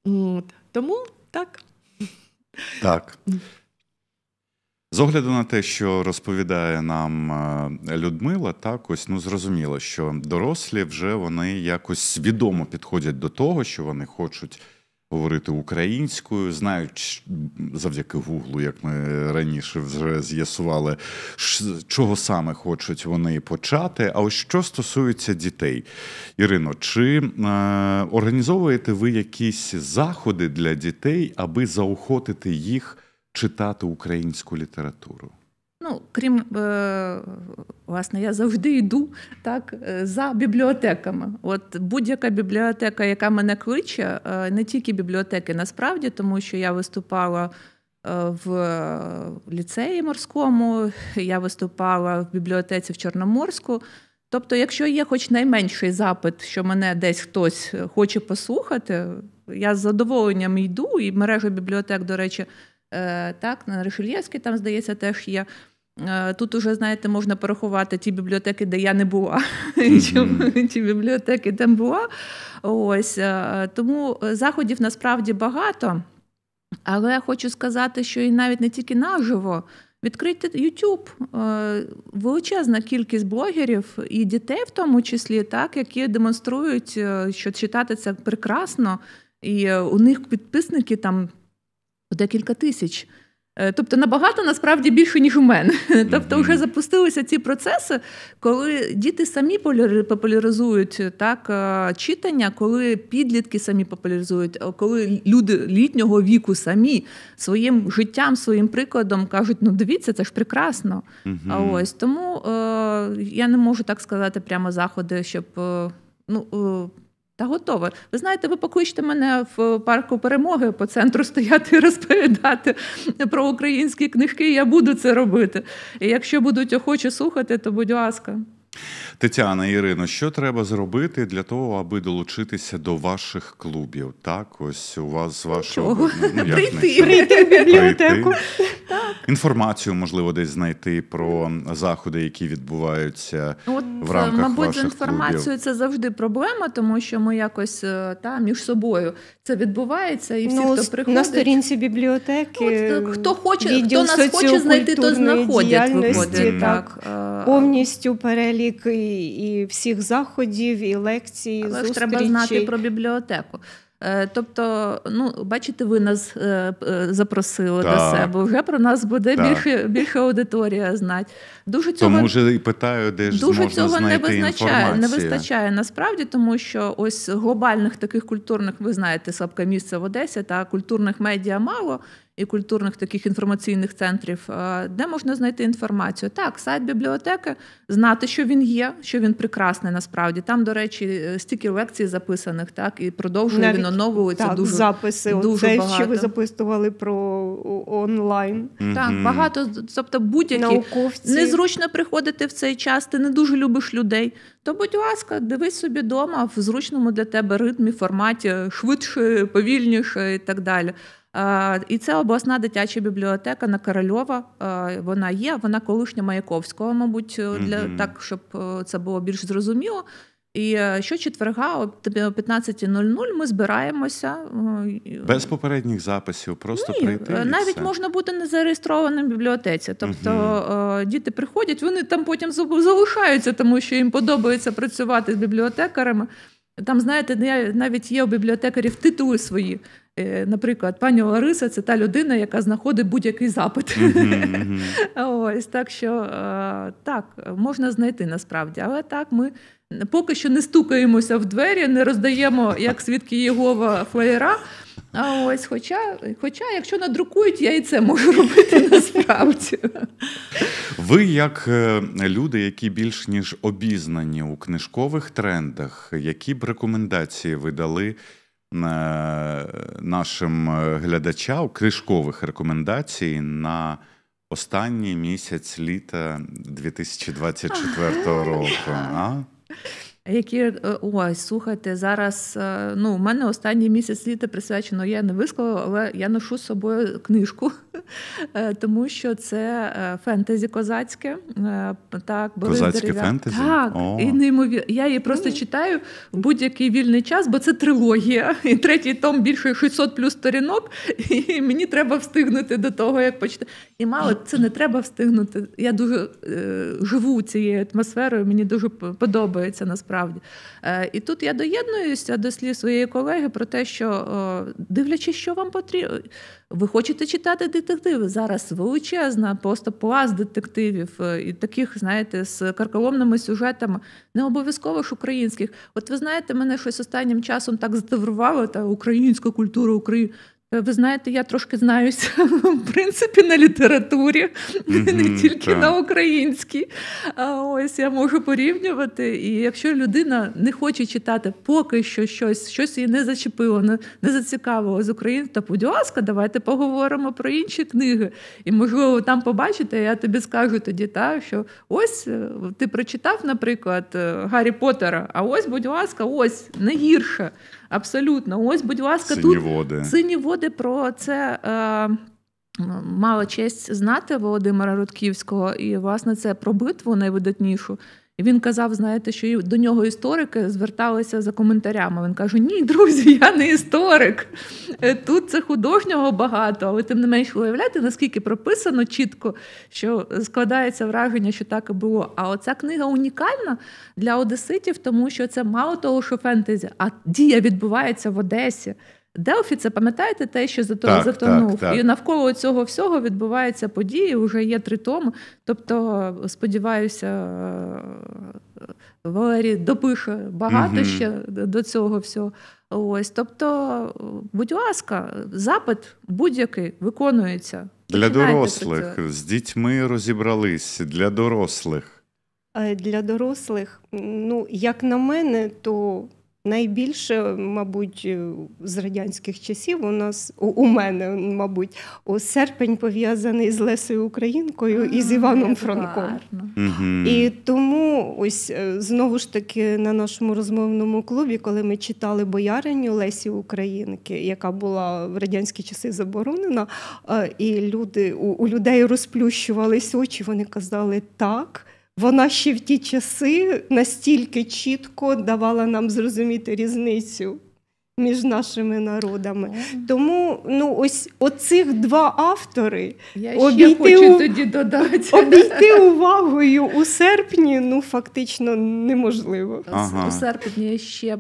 От. Тому так. Так. З огляду на те, що розповідає нам е, Людмила, так ось ну зрозуміло, що дорослі вже вони якось свідомо підходять до того, що вони хочуть говорити українською, знають завдяки Гуглу, як ми раніше вже з'ясували, чого саме хочуть вони почати. А ось що стосується дітей, Ірино, чи е, організовуєте ви якісь заходи для дітей, аби заохотити їх читати українську літературу? Ну, крім е, власне, я завжди йду так е, за бібліотеками. От будь-яка бібліотека, яка мене кличе, е, не тільки бібліотеки, насправді, тому що я виступала. В ліцеї морському я виступала в бібліотеці в Чорноморську. Тобто, якщо є хоч найменший запит, що мене десь хтось хоче послухати, я з задоволенням йду, і мережа бібліотек, до речі, так на Решельєвській там здається, теж є. Е, тут уже, знаєте, можна порахувати ті бібліотеки, де я не була, mm-hmm. ті бібліотеки де була. Ось е, тому заходів насправді багато, але я хочу сказати, що і навіть не тільки наживо. Відкрийте YouTube, е, величезна кількість блогерів і дітей, в тому числі, так які демонструють, що читати це прекрасно, і у них підписники там декілька тисяч. Е, тобто набагато насправді більше, ніж у мене. [LAUGHS] Тобто, вже запустилися ці процеси, коли діти самі популяризують так е, читання, коли підлітки самі популяризують, е, коли люди літнього віку самі своїм життям, своїм прикладом кажуть: ну дивіться, це ж прекрасно. А ось тому я не можу так сказати прямо заходи, щоб. Ну, та готова. Ви знаєте, ви покличте мене в парку перемоги по центру стояти і розповідати про українські книжки. Я буду це робити. І Якщо будуть охочі слухати, то будь ласка. Тетяна Ірино, що треба зробити для того, аби долучитися до ваших клубів? Так, ось у вас вашого ну, прийти, в бібліотеку. Інформацію можливо десь знайти про заходи, які відбуваються ну, От, в е, рамках мабуть, ваших з інформацією клубів. це завжди проблема, тому що ми якось е, та між собою це відбувається, і всі, ну, хто приходить на сторінці бібліотеки, ну, От, е, хто хоче, хто нас хоче знайти, то знаходять виходить. так повністю перелік рік, і і всіх заходів, і лекцій. Але зустрічей. треба знати про бібліотеку. Е, тобто, ну бачите, ви нас е, е, запросили так. до себе. Вже про нас буде так. більше більше аудиторія знати. Дуже цього тому вже і питаю, де ж дуже можна цього знайти не визначає, інформацію. не вистачає насправді, тому що ось глобальних таких культурних, ви знаєте, слабке місце в Одесі та культурних медіа мало і культурних таких інформаційних центрів, е, де можна знайти інформацію. Так, сайт бібліотеки, знати, що він є, що він прекрасний насправді. Там, до речі, е, стільки лекцій записаних, так і продовжує Навіть, він оновується так, дуже записи. Дуже Оце, багато. що ви записували про онлайн. Так, багато тобто будь-які Науковці. незручно приходити в цей час. Ти не дуже любиш людей. То, будь ласка, дивись собі вдома в зручному для тебе ритмі, форматі, швидше, повільніше і так далі. І це обласна дитяча бібліотека на Корольова. Вона є, вона колишня Маяковського, мабуть, е, для так, щоб е, це було більш зрозуміло. І е, щочетверга о 15.00 ми збираємося без попередніх записів, просто Ні, прийти і навіть все. можна бути не зареєстрованим в бібліотеці. Тобто угу. діти приходять, вони там потім залишаються, тому що їм подобається працювати з бібліотекарами. Там, знаєте, навіть є у бібліотекарів титули свої. Е, наприклад, пані Лариса це та людина, яка знаходить будь-який запит. [LAUGHS] Ось так що е, так, можна знайти насправді, але так ми поки що не стукаємося в двері, не роздаємо як свідки Єгова флеєра. А ось, хоча, хоча, якщо надрукують, я і це можу робити [LAUGHS] насправді. Ви, як е, люди, які більш ніж обізнані у книжкових трендах, які б рекомендації ви дали Е, нашим е, глядачам кришкових рекомендацій на останній місяць літа 2024 року. А? які е, ой, слухайте, зараз е, ну, у мене останній місяць літа присвячено, я не висклала, але я ношу з собою книжку, [LAUGHS] е, тому що це фентезі козацьке. Так, Козацьке фентезі? Так, О. і неймовір. Я її просто читаю в будь-який вільний час, бо це трилогія. І третій том більше 600 плюс сторінок, і мені треба встигнути до того, як почитати. І мало це не треба встигнути. Я дуже е, живу цією атмосферою, мені дуже подобається насправді насправді. Е, і тут я доєднуюся до слів своєї колеги про те, що дивлячись, що вам потрібно, ви хочете читати детективи. Зараз величезна, просто пласт детективів е, і таких, знаєте, з карколомними сюжетами, не обов'язково ж українських. От ви знаєте, мене щось останнім часом так здивувало, та українська культура України. Э, ви знаєте, я трошки знаюся [LAUGHS] в принципі на літературі, mm-hmm, [LAUGHS] не тільки так. на українській. А ось я можу порівнювати. І якщо людина не хоче читати поки що щось, щось її не зачепило, не, зацікавило з України, то будь ласка, давайте поговоримо про інші книги. І можливо, там побачите, я тобі скажу тоді, та що ось е, ти прочитав, наприклад, е, Гаррі Поттера, а ось, будь ласка, ось не гірше. Абсолютно, ось, будь ласка, синіводи. тут води про це. Е, Мала честь знати Володимира Рудківського, і власне це про битву найвидатнішу, він казав, знаєте, що до нього історики зверталися за коментарями. Він каже: Ні, друзі, [LAUGHS] я не історик. Е, тут це художнього багато, але тим не менш ви уявляєте, наскільки прописано чітко, що е, складається враження, що так і було. А оця книга унікальна для одеситів, тому що це мало того, що фентезі, а дія відбувається в Одесі. Делфі, це пам'ятаєте те, що зато Так, так, так. І навколо цього всього відбуваються події, вже є три томи. Тобто, сподіваюся, Валерій допише багато угу. ще до цього всього. Ось, Тобто, будь ласка, запит будь-який виконується. Для дорослих з дітьми розібрались, для дорослих. Е, для дорослих, ну, як на мене, то Найбільше, мабуть, е, з радянських часів у нас у мене, мабуть, у серпень пов'язаний з Лесою Українкою і з Іваном Франком. І тому ось е, знову ж таки на нашому розмовному клубі, коли ми читали бояриню Лесі Українки, яка була в радянські часи заборонена, е, і люди у людей розплющувались очі, вони казали так. Вона ще в ті часи настільки чітко давала нам зрозуміти різницю між нашими народами. Тому ну ось оцих два автори Я ще хочу у... тоді додати. обійти увагою у серпні. Ну фактично неможливо. Ага. У серпні ще е,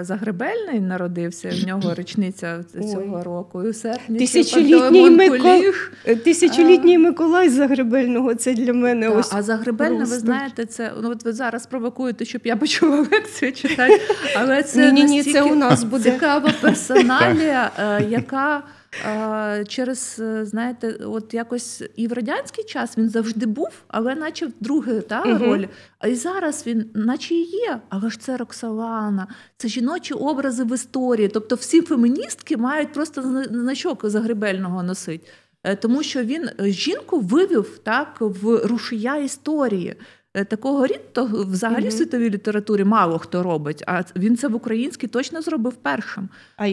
Загребельний народився. В нього річниця цього Ой. року. І у серпні тисячолітній Микол... Е, тисячолітній Миколай Загребельного. Це для мене Та, ось а загребельне. Ви знаєте, це ну от ви зараз провокуєте, щоб я почула [LAUGHS] лекцію читати. Але це ні, ні, це у нас буде. [LAUGHS] цікава [LAUGHS] персоналія, е, яка е, через е, знаєте, от якось і в радянський час він завжди був, але наче в другий та роль. А і зараз він, наче і є, але ж це Роксолана, це жіночі образи в історії. Тобто всі феміністки мають просто значок загребельного носити. Тому що він жінку вивів так в рушія історії. Е, такого рід, то взагалі mm-hmm. в світовій літературі мало хто робить. А він це в українській точно зробив першим. А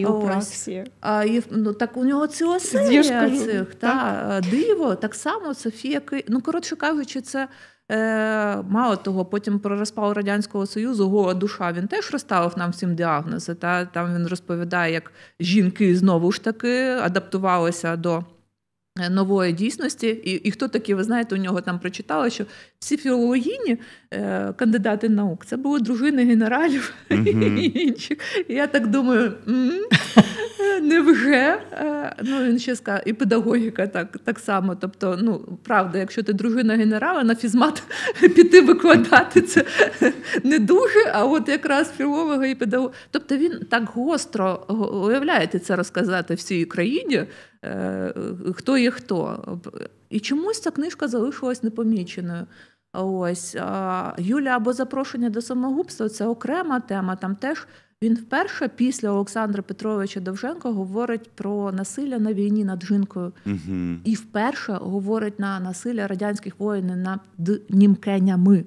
і ну так у нього ціла серія цих та так. диво, так само Софія Ки... Ну коротше кажучи, це. Е, Мало того, потім про розпал радянського союзу гола душа він теж розставив нам всім діагнози. Та там він розповідає, як жінки знову ж таки адаптувалися до нової дійсності, і і хто такі, ви знаєте, у нього там прочитали? що всі філологіні е, кандидати наук це були дружини генералів і інших. Я так думаю не вже е, Ну він ще сказав, і педагогіка так так само. Тобто, ну правда, якщо ти дружина генерала, на фізмат [LAUGHS] піти викладати це не дуже. А от якраз філолога і педагога. Тобто він так гостро уявляєте це розказати всій країні, е, хто є хто. І чомусь ця книжка залишилась непоміченою. Ось Юля або запрошення до самогубства це окрема тема. Там теж він вперше після Олександра Петровича Довженка говорить про насилля на війні над жінкою угу. і вперше говорить на насилля радянських воїнів над німкенями.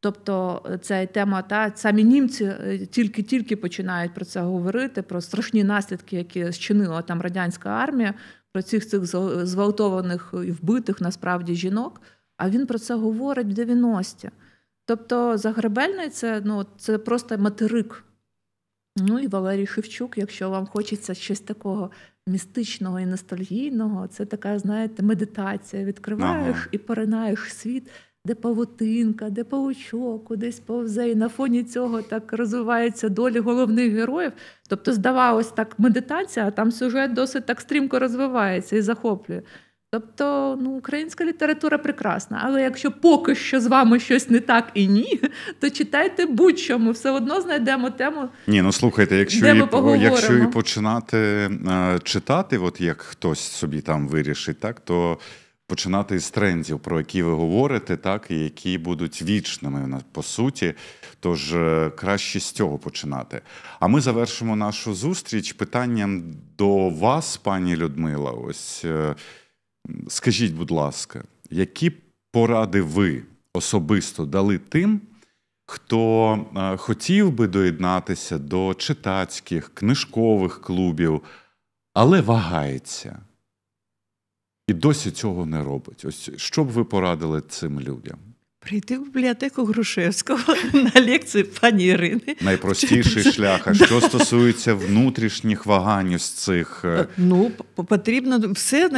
Тобто це тема, та самі німці е, тільки-тільки починають про це говорити, про страшні наслідки, які зчинила там радянська армія, про цих цих зґвалтованих і вбитих насправді жінок. А він про це говорить в 90-ті. Тобто, Загребельний це ну це просто материк Ну і Валерій Шевчук, якщо вам хочеться щось такого містичного і ностальгійного, це така, знаєте, медитація. Відкриваєш ага. і поринаєш світ, де павутинка, де паучок, кудись повзе. І на фоні цього так розвиваються долі головних героїв. Тобто, здавалось, так медитація, а там сюжет досить так стрімко розвивається і захоплює. Тобто ну, українська література прекрасна, але якщо поки що з вами щось не так і ні, то читайте будь-що. Ми все одно знайдемо тему. Ні, ну слухайте, якщо де і, якщо і починати читати, от як хтось собі там вирішить, так то починати з трендів, про які ви говорите, так і які будуть вічними по суті. Тож е, краще з цього починати. А ми завершимо нашу зустріч питанням до вас, пані Людмила. Ось. Е, Скажіть, будь ласка, які поради ви особисто дали тим, хто е, хотів би доєднатися до читацьких, книжкових клубів, але вагається і досі цього не робить? Ось що б ви порадили цим людям? Прийти в бібліотеку Грушевського [LAUGHS] на лекції пані Ірини. Найпростіший шлях. А [LAUGHS] що стосується внутрішніх вагань з цих. Ну, потрібно все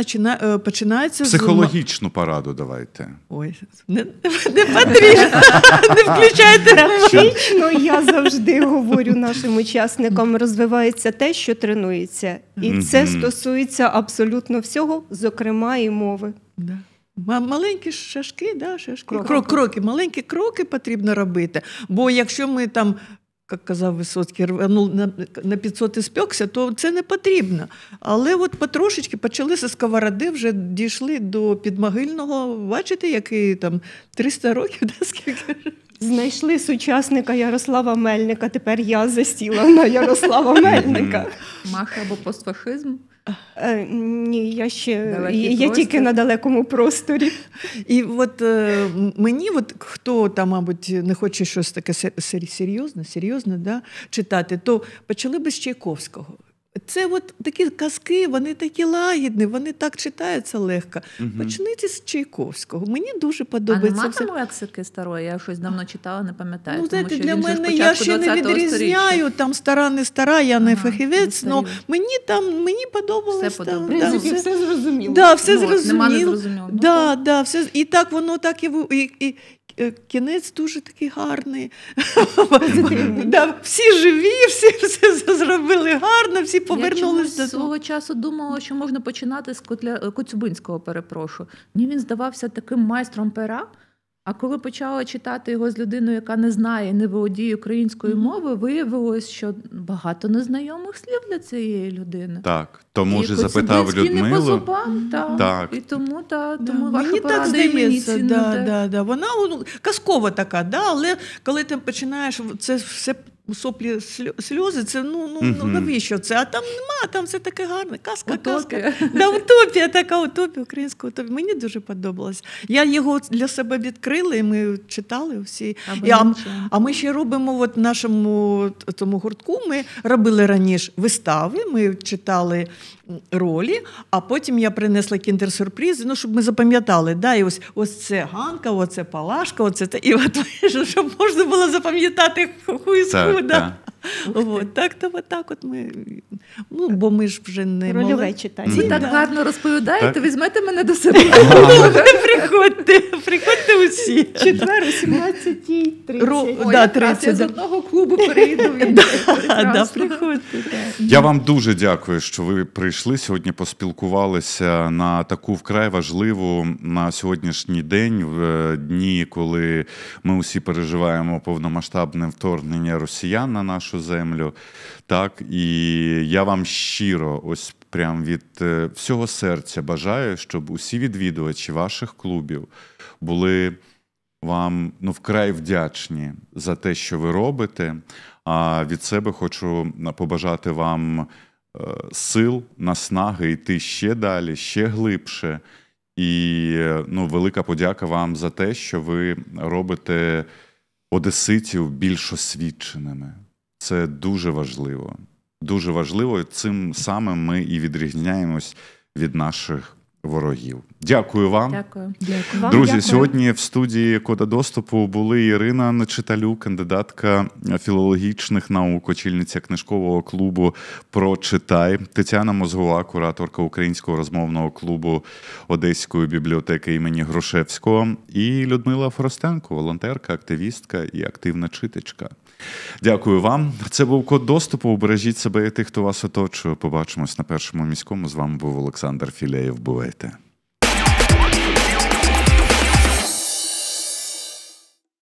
починається психологічну пораду. Давайте. Ой, не, потрібно. [LAUGHS] Не включайте. Психологічно, я завжди говорю нашим учасникам: розвивається те, що тренується, і це стосується абсолютно всього, зокрема і мови. Да. Маленькі шашки, да, шашки, кроки. Крок, кроки, маленькі кроки потрібно робити. Бо якщо ми там, як казав Висоцький, рвану на 500 і спекся, то це не потрібно. Але от потрошечки почалися сковороди, вже дійшли до підмогильного. Бачите, який там 300 років, [LAUGHS] да, скільки. Знайшли сучасника Ярослава Мельника. Тепер я засіла на Ярослава Мельника. Маха або постфашизм. Е, ні, я ще Далекий я тільки на далекому просторі. І от е, мені, от хто там, мабуть, не хоче щось таке серйозне, серйозне да, читати, то почали би з Чайковського. Це от такі казки, вони такі лагідні, вони так читаються легко. Угу. Почніть з Чайковського. Мені дуже подобається. А нема там лексики старої, я щось давно читала, не пам'ятаю. Ну, знаєте, Для мене я ще не відрізняю, сторіччя. там стара, не стара, я не ага, фахівець, але ну, мені там мені подобалось. Все там, да, все, все зрозуміло. Да, все ну, зрозуміло. Нема не зрозуміло. Да, ну, да, все, І так воно так і і, і, Е, кінець дуже такий гарний. да, Всі живі, всі все зробили гарно, всі повернулися. до свого часу думала, що можна починати з Коцюбинського, перепрошую. Мені він здавався таким майстром пера. А коли почала читати його з людиною, яка не знає, не володіє українською мовою, виявилось, що багато незнайомих слів для цієї людини. Так, тому ж запитав Людмилу. по зубам, та так. І тому та тому ну, да. Мені так здається, да, да, да. Вона ну, казкова така, да, але коли ти починаєш це все соплі сльози, це ну ну ну навіщо це? А там нема, там все таке гарне. Казка, казка. Да, утопія, така утопія, українська утопія. Мені дуже подобалось. Я його для себе відкрила, і ми читали всі. А, а, ми ще робимо в нашому тому гуртку. Ми робили раніше вистави. Ми читали ролі, а потім я принесла кіндер-сюрпризи, ну, щоб ми запам'ятали. Да, і Ось ось це Ганка, оце Палашка, оце це. І от, [LAUGHS] щоб можна було запам'ятати ху і ху. Да. От, так, то от так от ми. Ну, бо ми ж вже не Рольове мали... читання. Ви так гарно розповідаєте, так? візьмете мене до себе. Приходьте, приходьте усі. Четвер, о 17.30. Я з одного клубу перейду. [LAUGHS] Приходьте. Я вам дуже дякую, що ви прийшли сьогодні, поспілкувалися на таку вкрай важливу на сьогоднішній день, в е, дні, коли ми усі переживаємо повномасштабне вторгнення росіян на нашу нашу землю. Так і я вам щиро, ось прям від е, всього серця бажаю, щоб усі відвідувачі ваших клубів були вам ну вкрай вдячні за те, що ви робите. А від себе хочу побажати вам е, сил, наснаги йти ще далі, ще глибше. І е, ну, велика подяка вам за те, що ви робите одеситів більш освіченими. Це дуже важливо. Дуже важливо. Цим самим ми і відрізняємось від наших ворогів. Дякую вам. Дякую. Друзі, Дякую. сьогодні в студії кода доступу були Ірина Нечиталюк, кандидатка філологічних наук, очільниця книжкового клубу «Прочитай», Тетяна Мозгова, кураторка українського розмовного клубу Одеської бібліотеки імені Грушевського, і Людмила Форостенко, волонтерка, активістка і активна читачка. Дякую вам. Це був код доступу. Бережіть себе і тих, хто вас оточує. Побачимось на першому міському. З вами був Олександр Філеєв. Бувайте.